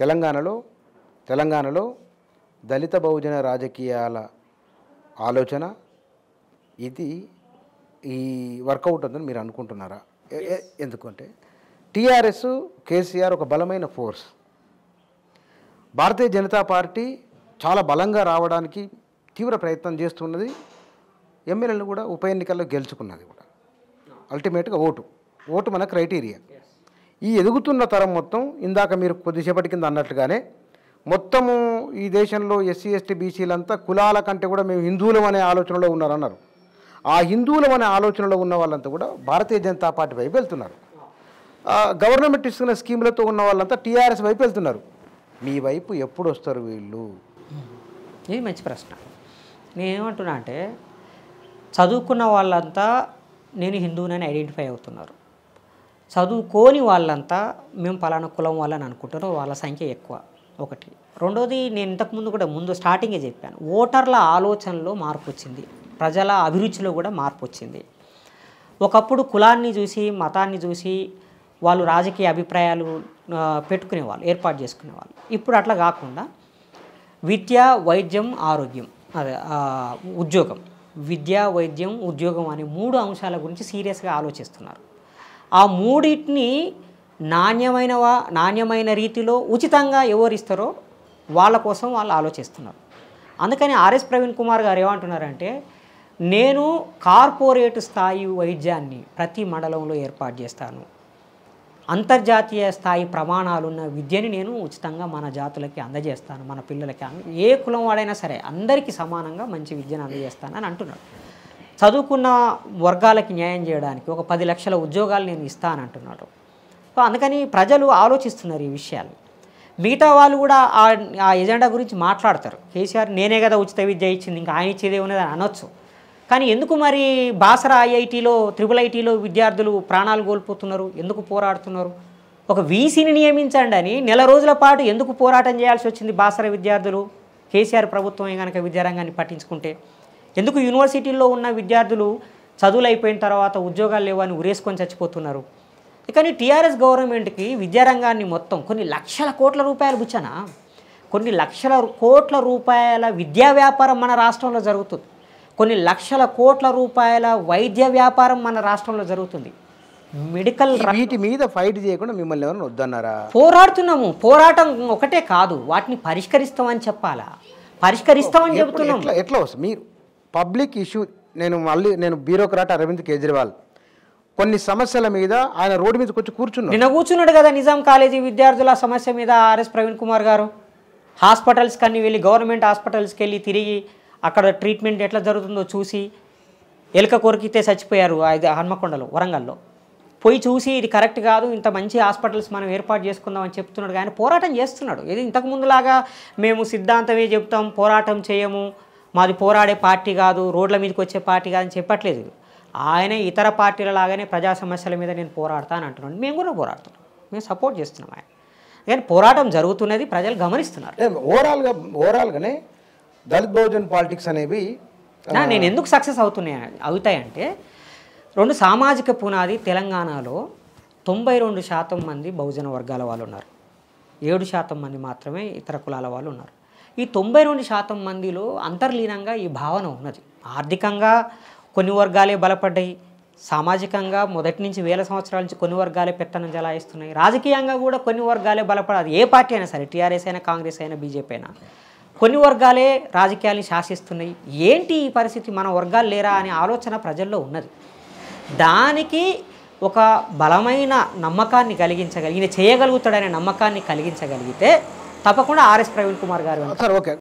తెలంగాణలో తెలంగాణలో దళిత బహుజన రాజకీయాల ఆలోచన ఇది ఈ వర్కౌట్ ఉందని మీరు అనుకుంటున్నారా ఎందుకంటే టీఆర్ఎస్ కేసీఆర్ ఒక బలమైన ఫోర్స్ భారతీయ జనతా పార్టీ చాలా బలంగా రావడానికి తీవ్ర ప్రయత్నం చేస్తున్నది ఎమ్మెల్యేలు కూడా ఉప ఎన్నికల్లో గెలుచుకున్నది కూడా అల్టిమేట్గా ఓటు ఓటు మన క్రైటీరియా ఈ ఎదుగుతున్న తరం మొత్తం ఇందాక మీరు కొద్దిసేపటి కింద అన్నట్లుగానే మొత్తము ఈ దేశంలో ఎస్సీ ఎస్టీ బీసీలంతా కులాల కంటే కూడా మేము హిందువులం అనే ఆలోచనలో ఉన్నారన్నారు ఆ హిందువులం అనే ఆలోచనలో ఉన్న వాళ్ళంతా కూడా భారతీయ జనతా పార్టీ వైపు వెళ్తున్నారు గవర్నమెంట్ ఇస్తున్న స్కీములతో ఉన్న వాళ్ళంతా టీఆర్ఎస్ వైపు వెళ్తున్నారు మీ వైపు ఎప్పుడు వస్తారు వీళ్ళు ఇది మంచి ప్రశ్న నేనేమంటున్నా అంటే చదువుకున్న వాళ్ళంతా నేను హిందువునని ఐడెంటిఫై అవుతున్నారు చదువుకోని వాళ్ళంతా మేము పలానా కులం వాళ్ళని అనుకుంటారు వాళ్ళ సంఖ్య ఎక్కువ ఒకటి రెండోది నేను ఇంతకుముందు కూడా ముందు స్టార్టింగే చెప్పాను ఓటర్ల ఆలోచనలో మార్పు వచ్చింది ప్రజల అభిరుచిలో కూడా మార్పు వచ్చింది ఒకప్పుడు కులాన్ని చూసి మతాన్ని చూసి వాళ్ళు రాజకీయ అభిప్రాయాలు పెట్టుకునేవాళ్ళు ఏర్పాటు చేసుకునేవాళ్ళు ఇప్పుడు అట్లా కాకుండా విద్య వైద్యం ఆరోగ్యం అదే ఉద్యోగం విద్య వైద్యం ఉద్యోగం అనే మూడు అంశాల గురించి సీరియస్గా ఆలోచిస్తున్నారు ఆ మూడింటిని నాణ్యమైనవా నాణ్యమైన రీతిలో ఉచితంగా ఎవరిస్తారో వాళ్ళ కోసం వాళ్ళు ఆలోచిస్తున్నారు అందుకని ఆర్ఎస్ ప్రవీణ్ కుమార్ గారు ఏమంటున్నారంటే నేను కార్పొరేట్ స్థాయి వైద్యాన్ని ప్రతి మండలంలో ఏర్పాటు చేస్తాను అంతర్జాతీయ స్థాయి ప్రమాణాలు ఉన్న విద్యని నేను ఉచితంగా మన జాతులకి అందజేస్తాను మన పిల్లలకి ఏ కులం వాడైనా సరే అందరికీ సమానంగా మంచి విద్యను అందజేస్తాను అని అంటున్నాడు చదువుకున్న వర్గాలకి న్యాయం చేయడానికి ఒక పది లక్షల ఉద్యోగాలు నేను ఇస్తాను సో అందుకని ప్రజలు ఆలోచిస్తున్నారు ఈ విషయాలు మిగతా వాళ్ళు కూడా ఆ ఎజెండా గురించి మాట్లాడతారు కేసీఆర్ నేనే కదా ఉచిత విద్య ఇచ్చింది ఇంకా ఆయన ఇచ్చేదే అని అనొచ్చు కానీ ఎందుకు మరి బాసరా ఐఐటీలో త్రిపుల్ ఐటీలో విద్యార్థులు ప్రాణాలు కోల్పోతున్నారు ఎందుకు పోరాడుతున్నారు ఒక వీసీని నియమించండి అని నెల రోజుల పాటు ఎందుకు పోరాటం చేయాల్సి వచ్చింది బాసర విద్యార్థులు కేసీఆర్ ప్రభుత్వమే కనుక విద్యారంగాన్ని పట్టించుకుంటే ఎందుకు యూనివర్సిటీల్లో ఉన్న విద్యార్థులు చదువులు అయిపోయిన తర్వాత ఉద్యోగాలు లేవని ఉరేసుకొని చచ్చిపోతున్నారు కానీ టీఆర్ఎస్ గవర్నమెంట్కి విద్యారంగాన్ని మొత్తం కొన్ని లక్షల కోట్ల రూపాయలు బుచ్చనా కొన్ని లక్షల కోట్ల రూపాయల విద్యా వ్యాపారం మన రాష్ట్రంలో జరుగుతుంది కొన్ని లక్షల కోట్ల రూపాయల వైద్య వ్యాపారం మన రాష్ట్రంలో జరుగుతుంది మెడికల్ వీటి మీద ఫైట్ చేయకుండా మిమ్మల్ని ఎవరైనా వద్దన్నారా పోరాడుతున్నాము పోరాటం ఒకటే కాదు వాటిని పరిష్కరిస్తామని చెప్పాలా పరిష్కరిస్తామని చెబుతున్నాం ఎట్లా వస్తుంది మీరు పబ్లిక్ ఇష్యూ నేను మళ్ళీ నేను బ్యూరోక్రాట్ అరవింద్ కేజ్రీవాల్ కొన్ని సమస్యల మీద ఆయన రోడ్డు మీద కొంచెం కూర్చున్నాడు నిన్న కూర్చున్నాడు కదా నిజాం కాలేజీ విద్యార్థుల సమస్య మీద ఆర్ఎస్ ప్రవీణ్ కుమార్ గారు హాస్పిటల్స్కి అన్ని వెళ్ళి గవర్నమెంట్ హాస్పిటల్స్కి వెళ్ళి తిరిగి అక్కడ ట్రీట్మెంట్ ఎట్లా జరుగుతుందో చూసి ఎలుక కొరికితే చచ్చిపోయారు హన్మకొండలో వరంగల్లో పోయి చూసి ఇది కరెక్ట్ కాదు ఇంత మంచి హాస్పిటల్స్ మనం ఏర్పాటు చేసుకుందాం అని చెప్తున్నాడు కానీ పోరాటం చేస్తున్నాడు ఇది ఇంతకుముందులాగా మేము సిద్ధాంతమే చెప్తాం పోరాటం చేయము మాది పోరాడే పార్టీ కాదు రోడ్ల మీదకి వచ్చే పార్టీ కాదని చెప్పట్లేదు ఆయనే ఇతర పార్టీల లాగానే ప్రజా సమస్యల మీద నేను పోరాడతా అని అంటున్నాను మేము కూడా పోరాడుతున్నాం మేము సపోర్ట్ చేస్తున్నాం ఆయన కానీ పోరాటం జరుగుతున్నది ప్రజలు గమనిస్తున్నారు ఓవరాల్గా ఓవరాల్గానే దళిత్ బహుజన్ పాలిటిక్స్ అనేవి నేను ఎందుకు సక్సెస్ అవుతున్నాయి అవుతాయంటే రెండు సామాజిక పునాది తెలంగాణలో తొంభై రెండు శాతం మంది బహుజన వర్గాల వాళ్ళు ఉన్నారు ఏడు శాతం మంది మాత్రమే ఇతర కులాల వాళ్ళు ఉన్నారు ఈ తొంభై రెండు శాతం మందిలో అంతర్లీనంగా ఈ భావన ఉన్నది ఆర్థికంగా కొన్ని వర్గాలే బలపడ్డాయి సామాజికంగా మొదటి నుంచి వేల సంవత్సరాల నుంచి కొన్ని వర్గాలే పెట్టనం జలాయిస్తున్నాయి రాజకీయంగా కూడా కొన్ని వర్గాలే బలపడాలి ఏ పార్టీ అయినా సరే టీఆర్ఎస్ అయినా కాంగ్రెస్ అయినా బీజేపీ అయినా కొన్ని వర్గాలే రాజకీయాల్ని శాసిస్తున్నాయి ఏంటి ఈ పరిస్థితి మన వర్గాలు లేరా అనే ఆలోచన ప్రజల్లో ఉన్నది దానికి ఒక బలమైన నమ్మకాన్ని కలిగించగలిగి ఈయన చేయగలుగుతాడనే నమ్మకాన్ని కలిగించగలిగితే తప్పకుండా ఆర్ఎస్ ప్రవీణ్ కుమార్ గారు సార్ ఓకే